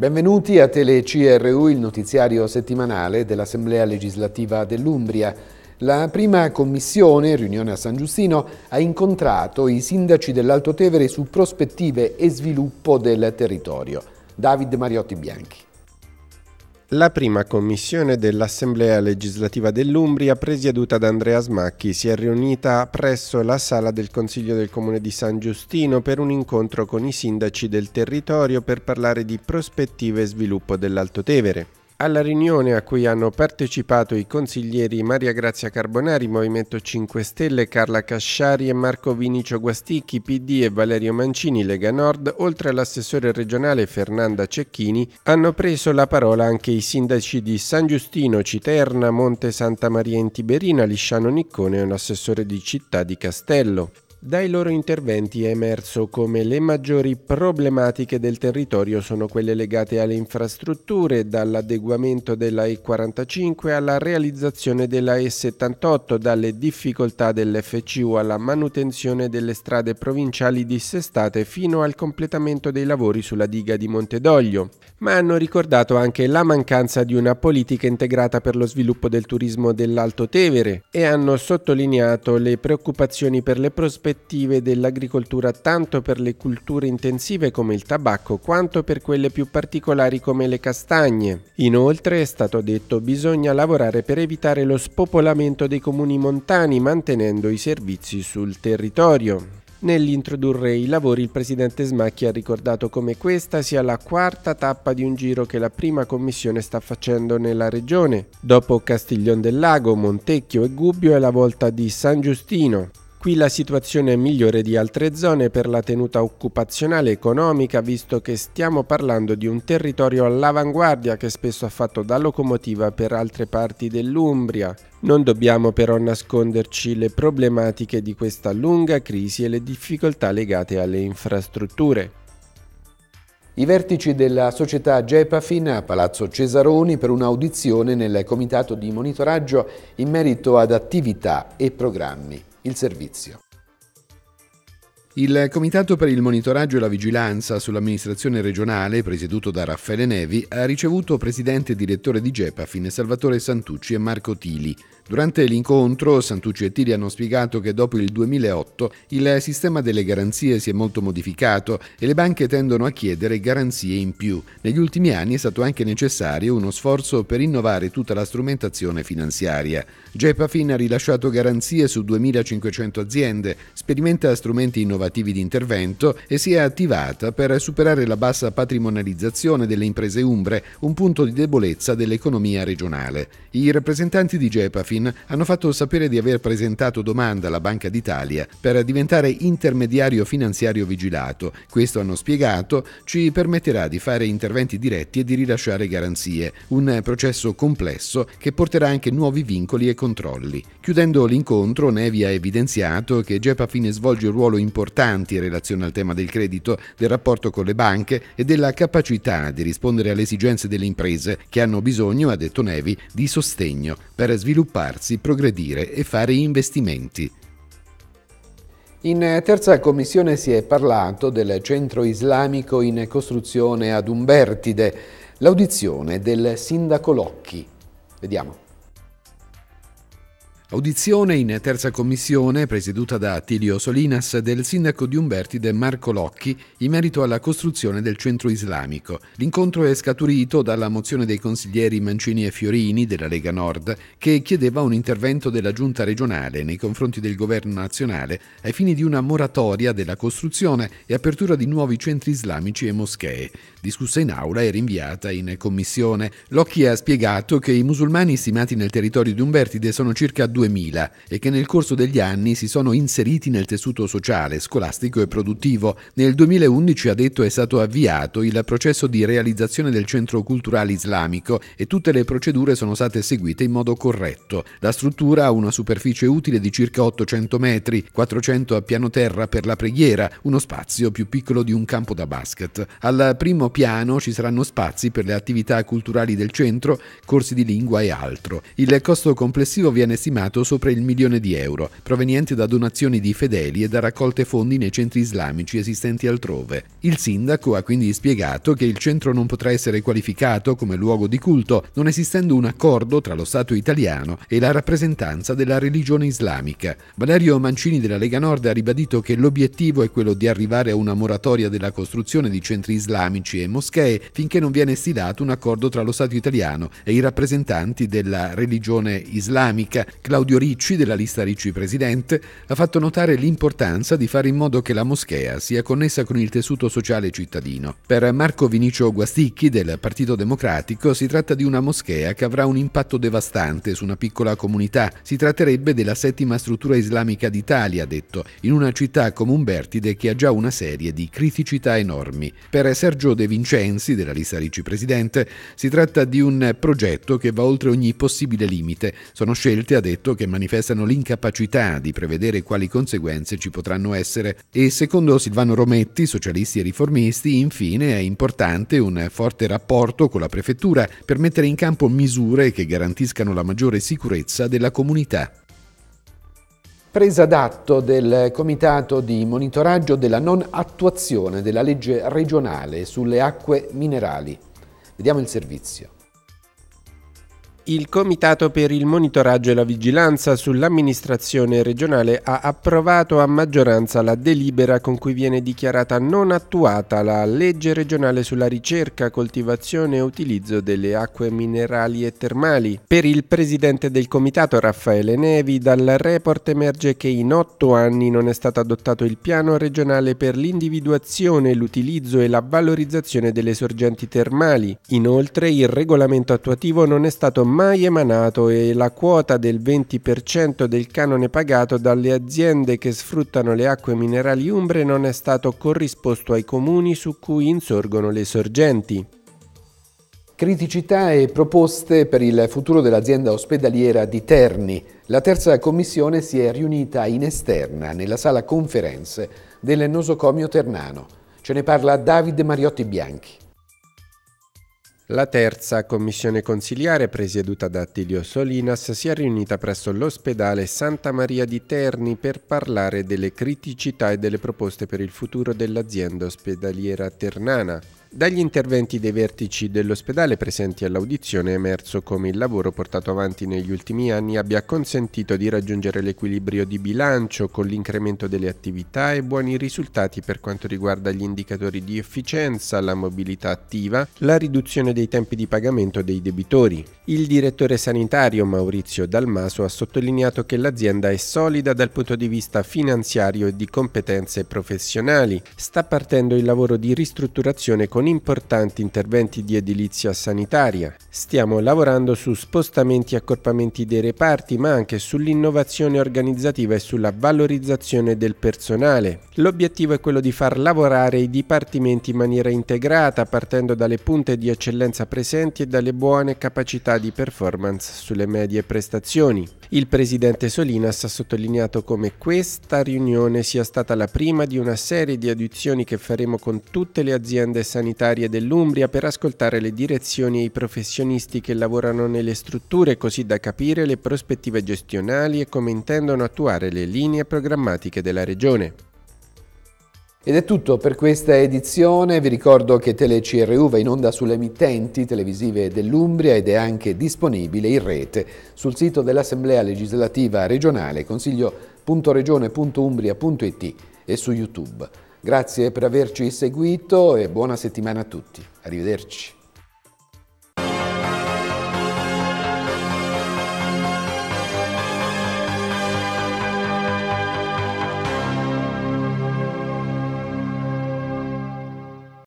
Benvenuti a TeleCRU, il notiziario settimanale dell'Assemblea legislativa dell'Umbria. La prima commissione, riunione a San Giustino, ha incontrato i sindaci dell'Alto Tevere su prospettive e sviluppo del territorio. David Mariotti Bianchi. La prima commissione dell'Assemblea legislativa dell'Umbria, presieduta da Andrea Smacchi, si è riunita presso la sala del Consiglio del Comune di San Giustino per un incontro con i sindaci del territorio per parlare di prospettive e sviluppo dell'Alto Tevere. Alla riunione a cui hanno partecipato i consiglieri Maria Grazia Carbonari, Movimento 5 Stelle, Carla Casciari e Marco Vinicio Guasticchi, PD e Valerio Mancini, Lega Nord, oltre all'assessore regionale Fernanda Cecchini, hanno preso la parola anche i sindaci di San Giustino, Citerna, Monte Santa Maria in Tiberina, Lisciano Niccone e un assessore di Città di Castello. Dai loro interventi è emerso come le maggiori problematiche del territorio sono quelle legate alle infrastrutture, dall'adeguamento della E45 alla realizzazione della E78, dalle difficoltà dell'FCU alla manutenzione delle strade provinciali dissestate fino al completamento dei lavori sulla diga di Montedoglio. Ma hanno ricordato anche la mancanza di una politica integrata per lo sviluppo del turismo dell'Alto Tevere e hanno sottolineato le preoccupazioni per le prospettive prospettive dell'agricoltura tanto per le culture intensive come il tabacco quanto per quelle più particolari come le castagne. Inoltre, è stato detto, bisogna lavorare per evitare lo spopolamento dei comuni montani mantenendo i servizi sul territorio. Nell'introdurre i lavori il presidente Smacchi ha ricordato come questa sia la quarta tappa di un giro che la prima commissione sta facendo nella regione. Dopo Castiglion del Lago, Montecchio e Gubbio è la volta di San Giustino. Qui la situazione è migliore di altre zone per la tenuta occupazionale e economica, visto che stiamo parlando di un territorio all'avanguardia che spesso ha fatto da locomotiva per altre parti dell'Umbria. Non dobbiamo però nasconderci le problematiche di questa lunga crisi e le difficoltà legate alle infrastrutture. I vertici della società Gepafin a Palazzo Cesaroni per un'audizione nel comitato di monitoraggio in merito ad attività e programmi il servizio. Il Comitato per il monitoraggio e la vigilanza sull'amministrazione regionale, presieduto da Raffaele Nevi, ha ricevuto presidente e direttore di GEPAFIN Salvatore Santucci e Marco Tili. Durante l'incontro Santucci e Tiri hanno spiegato che dopo il 2008 il sistema delle garanzie si è molto modificato e le banche tendono a chiedere garanzie in più. Negli ultimi anni è stato anche necessario uno sforzo per innovare tutta la strumentazione finanziaria. Gepafin ha rilasciato garanzie su 2500 aziende, sperimenta strumenti innovativi di intervento e si è attivata per superare la bassa patrimonializzazione delle imprese umbre, un punto di debolezza dell'economia regionale. I rappresentanti di Gepafin Dublin hanno fatto sapere di aver presentato domanda alla Banca d'Italia per diventare intermediario finanziario vigilato. Questo hanno spiegato ci permetterà di fare interventi diretti e di rilasciare garanzie, un processo complesso che porterà anche nuovi vincoli e controlli. Chiudendo l'incontro, Nevi ha evidenziato che Gepafine svolge un ruolo importante in relazione al tema del credito, del rapporto con le banche e della capacità di rispondere alle esigenze delle imprese che hanno bisogno, ha detto Nevi, di sostegno per sviluppare svilupparsi, progredire e fare investimenti. In eh, terza commissione si è parlato del centro islamico in costruzione ad Umbertide, l'audizione del sindaco Locchi. Vediamo. Audizione in terza commissione, presieduta da Attilio Solinas, del sindaco di Umbertide Marco Locchi, in merito alla costruzione del centro islamico. L'incontro è scaturito dalla mozione dei consiglieri Mancini e Fiorini della Lega Nord, che chiedeva un intervento della giunta regionale nei confronti del governo nazionale ai fini di una moratoria della costruzione e apertura di nuovi centri islamici e moschee discussa in aula e rinviata in commissione. Locchi ha spiegato che i musulmani stimati nel territorio di Umbertide sono circa 2000 e che nel corso degli anni si sono inseriti nel tessuto sociale, scolastico e produttivo. Nel 2011 ha detto è stato avviato il processo di realizzazione del centro culturale islamico e tutte le procedure sono state seguite in modo corretto. La struttura ha una superficie utile di circa 800 metri, 400 a piano terra per la preghiera, uno spazio più piccolo di un campo da basket. Al primo piano ci saranno spazi per le attività culturali del centro, corsi di lingua e altro. Il costo complessivo viene stimato sopra il milione di euro, proveniente da donazioni di fedeli e da raccolte fondi nei centri islamici esistenti altrove. Il sindaco ha quindi spiegato che il centro non potrà essere qualificato come luogo di culto, non esistendo un accordo tra lo Stato italiano e la rappresentanza della religione islamica. Valerio Mancini della Lega Nord ha ribadito che l'obiettivo è quello di arrivare a una moratoria della costruzione di centri islamici e moschee finché non viene stilato un accordo tra lo Stato italiano e i rappresentanti della religione islamica. Claudio Ricci della lista Ricci Presidente ha fatto notare l'importanza di fare in modo che la moschea sia connessa con il tessuto sociale cittadino. Per Marco Vinicio Guasticchi del Partito Democratico si tratta di una moschea che avrà un impatto devastante su una piccola comunità. Si tratterebbe della settima struttura islamica d'Italia, ha detto, in una città come Umbertide che ha già una serie di criticità enormi. Per Sergio De Vincenzi, della lista Ricci Presidente, si tratta di un progetto che va oltre ogni possibile limite. Sono scelte, ha detto, che manifestano l'incapacità di prevedere quali conseguenze ci potranno essere. E secondo Silvano Rometti, socialisti e riformisti, infine è importante un forte rapporto con la prefettura per mettere in campo misure che garantiscano la maggiore sicurezza della comunità presa d'atto del Comitato di monitoraggio della non attuazione della legge regionale sulle acque minerali. Vediamo il servizio il Comitato per il monitoraggio e la vigilanza sull'amministrazione regionale ha approvato a maggioranza la delibera con cui viene dichiarata non attuata la legge regionale sulla ricerca, coltivazione e utilizzo delle acque minerali e termali. Per il presidente del Comitato Raffaele Nevi dal report emerge che in otto anni non è stato adottato il piano regionale per l'individuazione, l'utilizzo e la valorizzazione delle sorgenti termali. Inoltre il regolamento attuativo non è stato mai mai emanato e la quota del 20% del canone pagato dalle aziende che sfruttano le acque minerali umbre non è stato corrisposto ai comuni su cui insorgono le sorgenti. Criticità e proposte per il futuro dell'azienda ospedaliera di Terni. La terza commissione si è riunita in esterna nella sala conferenze del nosocomio ternano. Ce ne parla Davide Mariotti Bianchi. La terza commissione consiliare, presieduta da Attilio Solinas, si è riunita presso l'ospedale Santa Maria di Terni per parlare delle criticità e delle proposte per il futuro dell'azienda ospedaliera ternana. Dagli interventi dei vertici dell'ospedale presenti all'audizione è emerso come il lavoro portato avanti negli ultimi anni abbia consentito di raggiungere l'equilibrio di bilancio con l'incremento delle attività e buoni risultati per quanto riguarda gli indicatori di efficienza, la mobilità attiva, la riduzione dei tempi di pagamento dei debitori. Il direttore sanitario Maurizio Dalmaso ha sottolineato che l'azienda è solida dal punto di vista finanziario e di competenze professionali. Sta partendo il lavoro di ristrutturazione con con importanti interventi di edilizia sanitaria. Stiamo lavorando su spostamenti e accorpamenti dei reparti, ma anche sull'innovazione organizzativa e sulla valorizzazione del personale. L'obiettivo è quello di far lavorare i dipartimenti in maniera integrata, partendo dalle punte di eccellenza presenti e dalle buone capacità di performance sulle medie prestazioni. Il presidente Solinas ha sottolineato come questa riunione sia stata la prima di una serie di audizioni che faremo con tutte le aziende sanitarie dell'Umbria per ascoltare le direzioni e i professionisti che lavorano nelle strutture così da capire le prospettive gestionali e come intendono attuare le linee programmatiche della regione. Ed è tutto per questa edizione, vi ricordo che TeleCRU va in onda sulle emittenti televisive dell'Umbria ed è anche disponibile in rete sul sito dell'Assemblea legislativa regionale consiglio.regione.umbria.it e su YouTube. Grazie per averci seguito e buona settimana a tutti. Arrivederci.